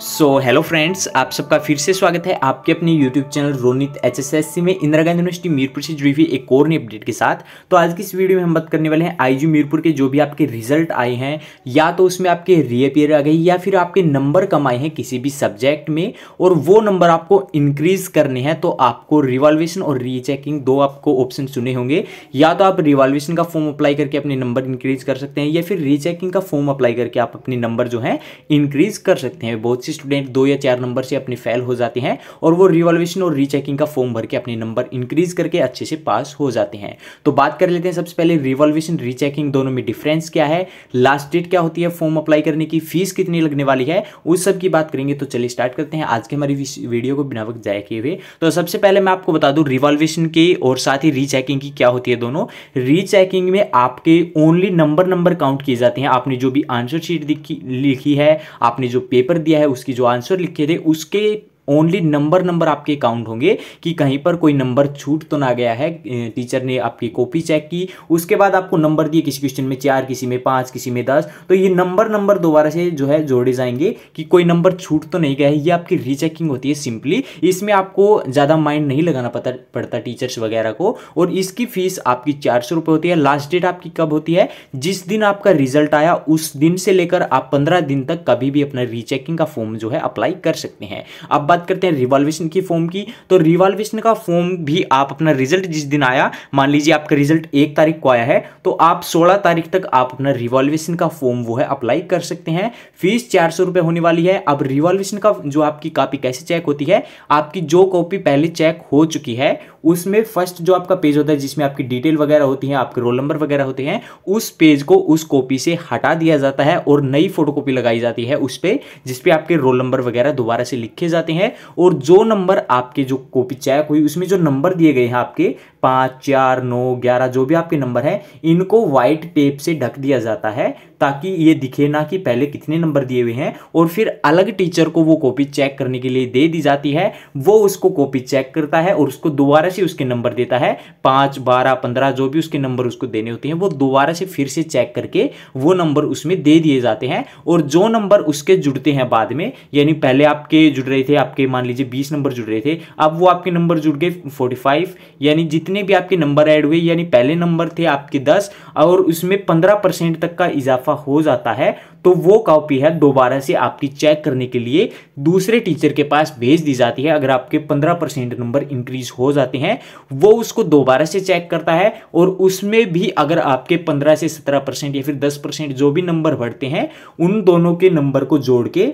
so hello friends आप सबका फिर से स्वागत है आपके अपने यूट्यूब चैनल रोनित एचएसएससी में इंदिरा गांधी यूनिवर्सिटी मीरपुर से जुड़ी हुई एक और नई अपडेट के साथ तो आज की इस वीडियो में हम बात करने वाले हैं आईजी मीरपुर के जो भी आपके रिजल्ट आए हैं या तो उसमें आपके रीअपियर आ गए या फिर आपके नंबर कम आए हैं किसी भी सब्जेक्ट में और वो नंबर आपको इंक्रीज करने हैं तो आपको रिवॉल्वेशन और रीचेकिंग दो आपको ऑप्शन चुने होंगे या तो आप रिवॉल्वेशन का फॉर्म अप्लाई करके अपने नंबर इंक्रीज कर सकते हैं या फिर रीचेकिंग का फॉर्म अप्लाई करके आप अपने नंबर जो है इंक्रीज कर सकते हैं बहुत बहुत से स्टूडेंट दो या चार नंबर से अपने फेल हो जाते हैं और वो रिवॉल्यूशन और रीचेकिंग का फॉर्म भर के अपने नंबर इंक्रीज करके अच्छे से पास हो जाते हैं तो बात कर लेते हैं सबसे पहले रिवॉल्यूशन रीचेकिंग दोनों में डिफरेंस क्या है लास्ट डेट क्या होती है फॉर्म अप्लाई करने की फीस कितनी लगने वाली है उस सब की बात करेंगे तो चलिए स्टार्ट करते हैं आज के हमारी वीडियो को बिना वक्त जाए किए हुए तो सबसे पहले मैं आपको बता दूँ रिवॉल्यूशन की और साथ ही रीचेकिंग की क्या होती है दोनों रीचेकिंग में आपके ओनली नंबर नंबर काउंट किए जाते हैं आपने जो भी आंसर शीट लिखी है आपने जो पेपर दिया है उसकी जो आंसर लिखे थे उसके ओनली नंबर नंबर आपके काउंट होंगे कि कहीं पर कोई नंबर छूट तो ना गया है टीचर ने आपकी कॉपी चेक की उसके बाद आपको नंबर दिए किसी क्वेश्चन में चार किसी में पाँच किसी में दस तो ये नंबर नंबर दोबारा से जो है जोड़े जाएंगे कि कोई नंबर छूट तो नहीं गया है ये आपकी रीचेकिंग होती है सिंपली इसमें आपको ज़्यादा माइंड नहीं लगाना पता पड़ता टीचर्स वगैरह को और इसकी फीस आपकी चार सौ होती है लास्ट डेट आपकी कब होती है जिस दिन आपका रिजल्ट आया उस दिन से लेकर आप पंद्रह दिन तक कभी भी अपना रीचेकिंग का फॉर्म जो है अप्लाई कर सकते हैं अब बात बात करते हैं रिवॉल्वेशन की फॉर्म की तो रिवॉल्वेशन का फॉर्म भी आप अपना रिजल्ट जिस दिन आया मान लीजिए आपका रिजल्ट एक तारीख को आया है तो आप सोलह तारीख तक आप अपना रिवॉल्वेशन का फॉर्म वो है अप्लाई कर सकते हैं फीस चार सौ रुपये होने वाली है अब रिवॉल्वेशन का जो आपकी कापी कैसे चेक होती है आपकी जो कॉपी पहले चेक हो चुकी है उसमें फर्स्ट जो आपका पेज होता है जिसमें आपकी डिटेल वगैरह होती है आपके रोल नंबर वगैरह होते हैं उस पेज को उस कॉपी से हटा दिया जाता है और नई फोटोकॉपी लगाई जाती है उस पर जिसपे आपके रोल नंबर वगैरह दोबारा से लिखे जाते हैं और जो नंबर आपके जो कॉपी चेक हुई उसमें जो नंबर दिए गए हैं आपके पाँच चार नौ ग्यारह जो भी आपके नंबर हैं इनको वाइट टेप से ढक दिया जाता है ताकि ये दिखे ना कि पहले कितने नंबर दिए हुए हैं और फिर अलग टीचर को वो कॉपी चेक करने के लिए दे दी जाती है वो उसको कॉपी चेक करता है और उसको दोबारा से उसके नंबर देता है पाँच बारह पंद्रह जो भी उसके नंबर उसको देने होते हैं वो दोबारा से फिर से चेक करके वो नंबर उसमें दे दिए जाते हैं और जो नंबर उसके जुड़ते हैं बाद में यानी पहले आपके जुड़ रहे थे आपके मान लीजिए बीस नंबर जुड़ रहे थे अब वो आपके नंबर जुड़ गए फोर्टी यानी जितने जितने भी आपके नंबर ऐड हुए यानी पहले नंबर थे आपके दस और उसमें पंद्रह परसेंट तक का इजाफा हो जाता है तो वो कॉपी है दोबारा से आपकी चेक करने के लिए दूसरे टीचर के पास भेज दी जाती है अगर आपके पंद्रह परसेंट नंबर इंक्रीज हो जाते हैं वो उसको दोबारा से चेक करता है और उसमें भी अगर आपके पंद्रह से सत्रह परसेंट या फिर दस परसेंट जो भी नंबर बढ़ते हैं उन दोनों के नंबर को जोड़ के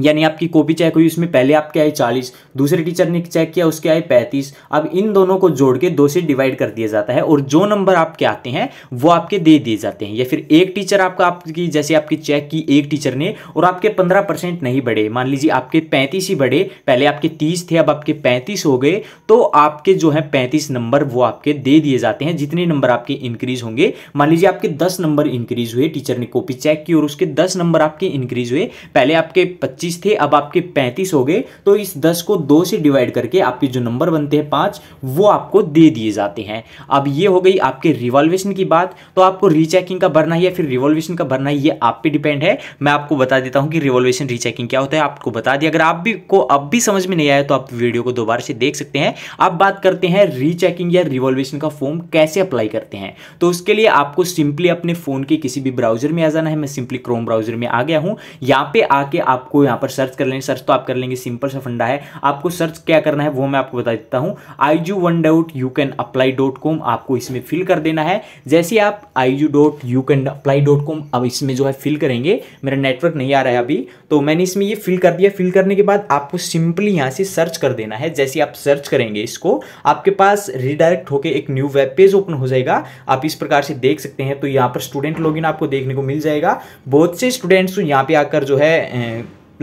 यानी आपकी कॉपी चेक हुई उसमें पहले आपके आए चालीस दूसरे टीचर ने चेक किया उसके आए पैंतीस अब इन दोनों को जोड़ के दो से डिवाइड कर दिया जाता है और जो नंबर आपके आते हैं वो आपके दे दिए जाते हैं या फिर एक टीचर आपका आपकी जैसे आपकी चेक की एक टीचर ने और आपके पंद्रह परसेंट नहीं बढ़े मान लीजिए आपके पैंतीस ही बढ़े पहले आपके तीस थे अब आपके पैंतीस हो गए तो आपके जो है पैंतीस नंबर वो आपके दे दिए जाते हैं जितने नंबर आपके इंक्रीज होंगे मान लीजिए आपके दस नंबर इंक्रीज हुए टीचर ने कॉपी चेक की और उसके दस नंबर आपके इंक्रीज हुए पहले आपके पच्चीस थे अब आपके पैंतीस हो गए तो इस दस को दो से डिवाइड करके आपके जो नंबर बनते हैं पाँच वो आपको दे दिए जाते हैं अब ये हो गई आपके रिवॉल्वेशन की बात तो आपको रीचेकिंग का भरना है या फिर रिवॉल्वेशन का भरना है ये आप पे डिपेंड है मैं आपको बता देता हूँ कि रिवॉल्वेशन रीचेकिंग क्या होता है आपको बता दिया अगर आप भी को अब भी समझ में नहीं आया तो आप वीडियो को दोबारा से देख सकते हैं अब बात करते हैं रीचेकिंग या रिवॉल्वेशन का फॉर्म कैसे अप्लाई करते हैं तो उसके लिए आपको सिंपली अपने फोन के किसी भी ब्राउजर में आ जाना है मैं सिंपली क्रोम ब्राउजर में आ गया हूँ यहाँ पे आके आपको यहाँ पर सर्च कर लेंगे सर्च तो आप कर लेंगे सिंपल सा फंडा है आपको सर्च क्या करना है वो मैं आपको बता देता हूँ I GU one doubt you can apply dot com आपको इसमें फिल कर देना है जैसे आप I GU dot you can apply dot com अब इसमें जो है फिल करेंगे मेरा नेटवर्क नहीं आ रहा है अभी तो मैंने इसमें ये फिल कर दिया फिल करने के बाद आपको सिंपली यहाँ से सर्च कर देना है जैसे आप सर्च करेंगे इसको आपके पास रिडायरेक्ट होकर एक न्यू वेब पेज ओपन हो जाएगा आप इस प्रकार से देख सकते हैं तो यहाँ पर स्टूडेंट लॉगिन आपको देखने को मिल जाएगा बहुत से स्टूडेंट्स यहाँ पे आकर जो है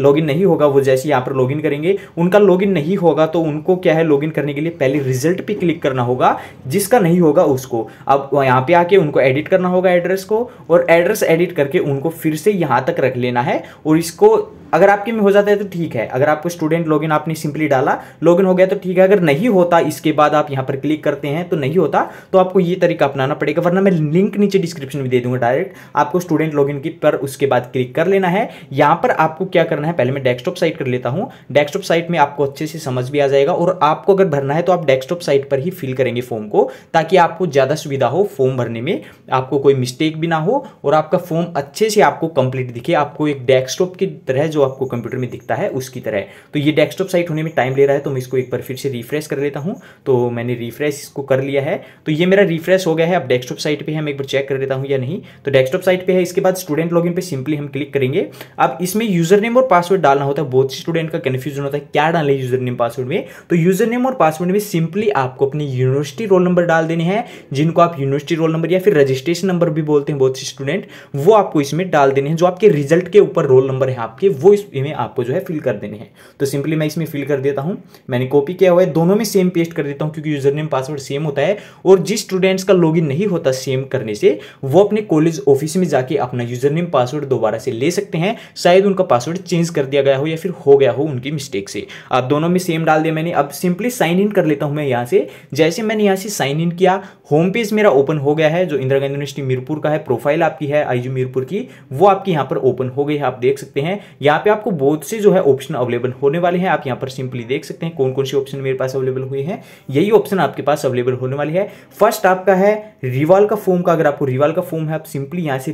लॉगिन नहीं होगा वो जैसे यहाँ पर लॉगिन करेंगे उनका लॉगिन नहीं होगा तो उनको क्या है लॉगिन करने के लिए पहले रिजल्ट पे क्लिक करना होगा जिसका नहीं होगा उसको अब यहाँ पे आके उनको एडिट करना होगा एड्रेस को और एड्रेस एडिट करके उनको फिर से यहाँ तक रख लेना है और इसको अगर आपके में हो जाता है तो ठीक है अगर आपको स्टूडेंट लॉगिन आपने सिंपली डाला लॉगिन हो गया तो ठीक है अगर नहीं होता इसके बाद आप यहाँ पर क्लिक करते हैं तो नहीं होता तो आपको ये तरीका अपनाना पड़ेगा वरना मैं लिंक नीचे डिस्क्रिप्शन में दे दूंगा डायरेक्ट आपको स्टूडेंट लॉगिन की पर उसके बाद क्लिक कर लेना है यहाँ पर आपको क्या करना है करना है पहले मैं डेस्कटॉप साइट कर लेता हूँ डेस्कटॉप साइट में आपको अच्छे से समझ भी आ जाएगा और आपको अगर भरना है तो आप डेस्कटॉप साइट पर ही फिल करेंगे फॉर्म को ताकि आपको ज़्यादा सुविधा हो फॉर्म भरने में आपको कोई मिस्टेक भी ना हो और आपका फॉर्म अच्छे से आपको कंप्लीट दिखे आपको एक डेस्कटॉप की तरह जो आपको कंप्यूटर में दिखता है उसकी तरह तो ये डेस्कटॉप साइट होने में टाइम ले रहा है तो मैं इसको एक बार फिर से रिफ्रेश कर लेता हूँ तो मैंने रिफ्रेश इसको कर लिया है तो ये मेरा रिफ्रेश हो गया है अब डेस्कटॉप साइट पर हम एक बार चेक कर लेता हूँ या नहीं तो डेस्कटॉप साइट पर है इसके बाद स्टूडेंट लॉग पे सिंपली हम क्लिक करेंगे अब इसमें यूजर नेम और पासवर्ड डालना होता है बहुत स्टूडेंट का कन्फ्यूजन होता है क्या डालना है यूजर नेम पासवर्ड में तो यूजर नेम और पासवर्ड में सिंपली आपको अपनी यूनिवर्सिटी रोल नंबर डाल देने हैं जिनको आप यूनिवर्सिटी रोल नंबर या फिर रजिस्ट्रेशन नंबर भी बोलते हैं बहुत से स्टूडेंट वो आपको इसमें डाल देने हैं जो आपके रिजल्ट के ऊपर रोल नंबर है आपके वो इसमें आपको जो है फिल कर देने हैं तो सिंपली मैं इसमें फिल कर देता हूँ मैंने कॉपी किया हुआ है दोनों में सेम पेस्ट कर देता हूँ क्योंकि यूजर नेम पासवर्ड सेम होता है और जिस स्टूडेंट्स का लॉग नहीं होता सेम करने से वो अपने कॉलेज ऑफिस में जाके अपना यूजर नेम पासवर्ड दोबारा से ले सकते हैं शायद उनका पासवर्ड चेंज चेंज कर दिया गया हो या फिर हो गया हो उनकी मिस्टेक से आप दोनों में सेम डाल दिया मैंने अब सिंपली साइन इन कर लेता हूँ मैं यहाँ से जैसे मैंने यहाँ से साइन इन किया होम पेज मेरा ओपन हो गया है जो इंदिरा गांधी यूनिवर्सिटी मीरपुर का है प्रोफाइल आपकी है आईजू मीरपुर की वो आपकी यहाँ पर ओपन हो गई है आप देख सकते हैं यहाँ पर आपको बहुत से जो है ऑप्शन अवेलेबल होने वाले हैं आप यहाँ पर सिंपली देख सकते हैं कौन कौन से ऑप्शन मेरे पास अवेलेबल हुए हैं यही ऑप्शन आपके पास अवेलेबल होने वाली है फर्स्ट आपका है रिवाल का फॉर्म का अगर आपको रिवाल का फॉर्म है आप सिंपली यहाँ से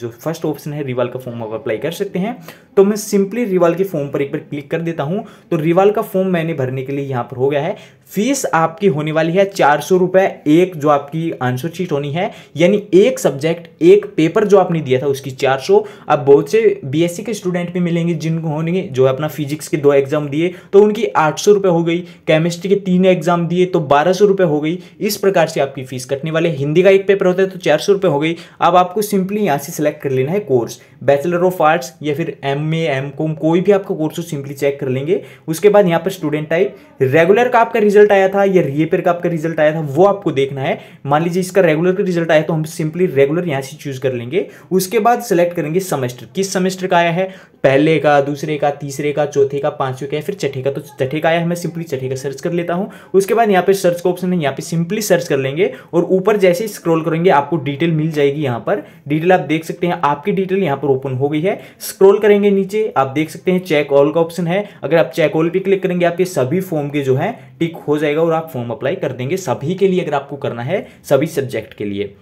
जो फर्स्ट ऑप्शन है रिवाल का फॉर्म आप अप्लाई कर सकते हैं तो मैं सिंपली रिवाल के फॉर्म पर एक बार क्लिक कर देता हूँ तो रिवाल का फॉर्म मैंने भरने के लिए यहाँ पर हो गया है फीस आपकी होने वाली है चार सौ रुपए एक जो आपकी आंसर शीट होनी है यानी एक सब्जेक्ट एक पेपर जो आपने दिया था उसकी चार सौ अब बहुत से बीएससी e के स्टूडेंट भी मिलेंगे जिनको होने जो अपना फिजिक्स के दो एग्जाम दिए तो उनकी आठ सौ रुपए हो गई केमिस्ट्री के तीन एग्जाम दिए तो बारह सौ रुपए हो गई इस प्रकार से आपकी फीस कटने वाली पहले हिंदी का एक पेपर होता है तो चार सौ हो गई अब आपको सिंपली यहाँ से सिलेक्ट कर लेना है कोर्स बैचलर ऑफ आर्ट्स या फिर एम ए एम कॉम कोई भी आपका कोर्स हो सिंपली चेक कर लेंगे उसके बाद यहाँ पर स्टूडेंट टाइप रेगुलर का आपका रिजल्ट आया था या रीएपेयर का आपका रिजल्ट आया था वो आपको देखना है मान लीजिए इसका रेगुलर का रिजल्ट आया तो हम सिंपली रेगुलर यहाँ से चूज कर लेंगे उसके बाद सेलेक्ट करेंगे सेमेस्टर किस सेमेस्टर का आया है पहले का दूसरे का तीसरे का चौथे का पांचवे का या फिर छठे का तो छठे का आया है मैं सिंपली छठे का सर्च कर लेता हूँ उसके बाद यहाँ पे सर्च का ऑप्शन है यहाँ पे सिंपली सर्च कर लेंगे और ऊपर ऊपर जैसे ही स्क्रॉल करेंगे आपको डिटेल मिल जाएगी यहाँ पर डिटेल आप देख सकते हैं आपकी डिटेल यहाँ पर ओपन हो गई है स्क्रॉल करेंगे नीचे आप देख सकते हैं चेक ऑल का ऑप्शन है अगर आप चेक ऑल पे क्लिक करेंगे आपके सभी फॉर्म के जो है टिक हो जाएगा और आप फॉर्म अप्लाई कर देंगे सभी के लिए अगर आपको करना है सभी सब्जेक्ट के लिए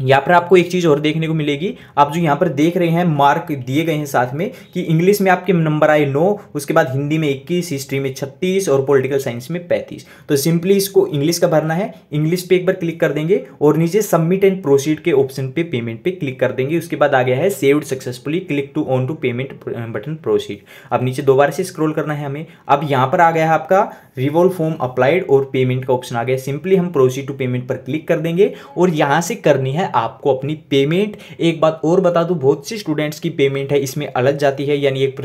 यहाँ पर आपको एक चीज़ और देखने को मिलेगी आप जो यहाँ पर देख रहे हैं मार्क दिए गए हैं साथ में कि इंग्लिश में आपके नंबर आए नौ उसके बाद हिंदी में इक्कीस हिस्ट्री में छत्तीस और पॉलिटिकल साइंस में पैंतीस तो सिंपली इसको इंग्लिश का भरना है इंग्लिश पे एक बार क्लिक कर देंगे और नीचे सबमिट एंड प्रोसीड के ऑप्शन पे पेमेंट पे क्लिक कर देंगे उसके बाद आ गया है saved successfully click to on to payment button proceed अब नीचे दोबारा से स्क्रोल करना है हमें अब यहाँ पर आ गया है आपका रिवॉल्व फॉर्म अप्लाइड और पेमेंट का ऑप्शन आ गया सिंपली हम प्रोसीड टू पेमेंट पर क्लिक कर देंगे और यहाँ से करनी है है आपको अपनी पेमेंट एक बात और बता दूँ बहुत सी स्टूडेंट्स की पेमेंट है इसमें अलग जाती है यानी एक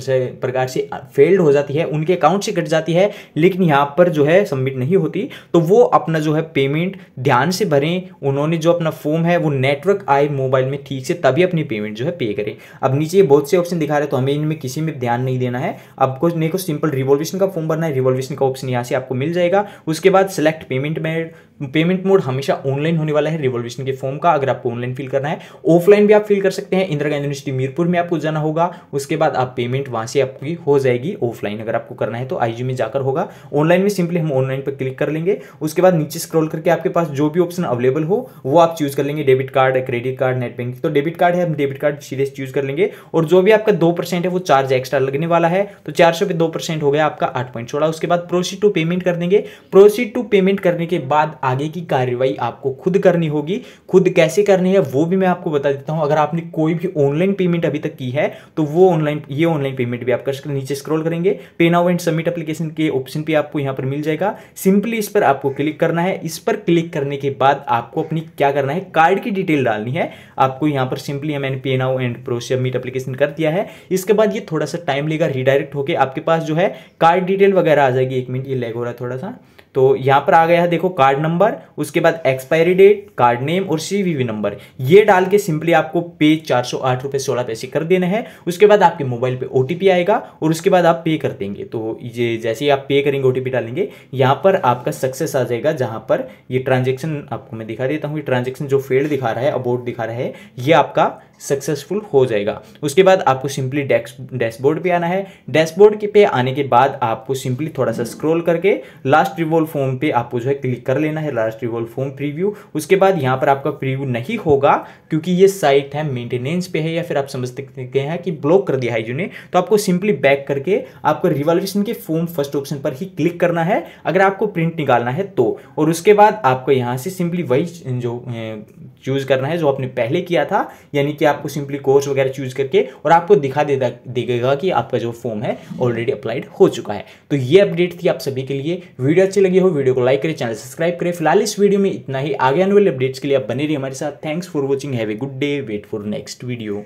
प्रकार से फेल्ड हो जाती है उनके अकाउंट से कट जाती है लेकिन यहाँ पर जो है सबमिट नहीं होती तो वो अपना जो है पेमेंट ध्यान से भरें उन्होंने जो अपना फॉर्म है वो नेटवर्क आए मोबाइल में ठीक से तभी अपनी पेमेंट जो है पे करें अब नीचे बहुत से ऑप्शन दिखा रहे तो हमें इनमें किसी में ध्यान नहीं देना है आपको नहीं को सिंपल रिवॉल्यूशन का फॉर्म भरना है रिवॉल्यूशन का ऑप्शन यहाँ से आपको मिल जाएगा उसके बाद select payment made payment mode हमेशा ऑनलाइन होने वाला है रिवोल्यूशन के फॉर्म का अगर आपको ऑनलाइन फिल करना है ऑफलाइन भी आप फिल कर सकते हैं इंदिरा गांधी यूनिवर्सिटी मीरपुर में आपको जाना होगा उसके बाद आप पेमेंट वहाँ से आपकी हो जाएगी ऑफलाइन अगर आपको करना है तो आई में जाकर होगा ऑनलाइन में सिंपली हम ऑनलाइन पर क्लिक कर लेंगे उसके बाद नीचे स्क्रॉल करके आपके पास जो भी ऑप्शन अवेलेबल हो वो आप चूज कर लेंगे debit card credit card net banking तो डेबिट कार्ड है हम डेबिट कार्ड सीधे चूज कर लेंगे और जो भी आपका दो परसेंट है वो चार्ज एक्स्ट्रा लगने वाला है तो चार सौ पे दो परसेंट हो गया आपका आठ पॉइंट उसके बाद प्रोसीड टू पेमेंट कर देंगे प्रोसीड टू पेमेंट करने के बाद आगे की कार्रवाई आपको खुद करनी होगी खुद कैसे करनी है वो भी मैं आपको बता देता हूँ अगर आपने कोई भी ऑनलाइन पेमेंट अभी तक की है तो वो ऑनलाइन ये ऑनलाइन पेमेंट भी आप कर नीचे स्क्रॉल करेंगे pay now and submit application के ऑप्शन भी आपको यहाँ पर मिल जाएगा सिंपली इस पर आपको क्लिक करना है इस पर क्लिक करने के बाद आपको अपनी क्या करना है कार्ड की डिटेल डालनी है आपको यहाँ पर सिंपली मैंने pay now and pro submit application कर दिया है इसके बाद ये थोड़ा सा टाइम लेगा रिडायरेक्ट होकर आपके पास जो है कार्ड डिटेल वगैरह आ जाएगी एक मिनट ये लेग हो रहा है थोड़ा सा तो यहाँ पर आ गया है देखो कार्ड नंबर उसके बाद एक्सपायरी डेट कार्ड नेम और सीवीवी नंबर ये डाल के सिंपली आपको पे चार सौ आठ रुपए सोलह पैसे कर देना है उसके बाद आपके मोबाइल पे ओटीपी आएगा और उसके बाद आप पे कर देंगे तो ये जैसे ही आप पे करेंगे ओटीपी डालेंगे यहाँ पर आपका सक्सेस आ जाएगा जहाँ पर ये ट्रांजेक्शन आपको मैं दिखा देता हूँ ये ट्रांजेक्शन जो फेल दिखा रहा है अबोर्ड दिखा रहा है ये आपका सक्सेसफुल हो जाएगा उसके बाद आपको सिंपली डैशबोर्ड पे आना है डैशबोर्ड पे आने के बाद आपको सिंपली थोड़ा सा स्क्रॉल करके लास्ट रिवॉल्व फॉर्म पे आपको जो है क्लिक कर लेना है लास्ट रिवॉल्व फॉर्म प्रीव्यू उसके बाद यहाँ पर आपका प्रीव्यू नहीं होगा क्योंकि ये साइट है मेंटेनेंस पे है या फिर आप समझ सकते हैं कि ब्लॉक कर दिया है जिन्हें तो आपको सिंपली बैक करके आपको रिवॉल्यूशन के फॉर्म फर्स्ट ऑप्शन पर ही क्लिक करना है अगर आपको प्रिंट निकालना है तो और उसके बाद आपको यहाँ से सिंपली वही जो चूज़ करना है जो आपने पहले किया था यानी कि आपको सिंपली कोर्स वगैरह चूज करके और आपको दिखा दे देगा कि आपका जो फॉर्म है ऑलरेडी अप्लाइड हो चुका है तो ये अपडेट थी आप सभी के लिए वीडियो अच्छी लगी हो वीडियो को लाइक करें चैनल सब्सक्राइब करें फिलहाल इस वीडियो में इतना ही आगे आने वाले अपडेट्स के लिए आप बने रहिए हमारे साथ thanks for watching have a good day wait for next video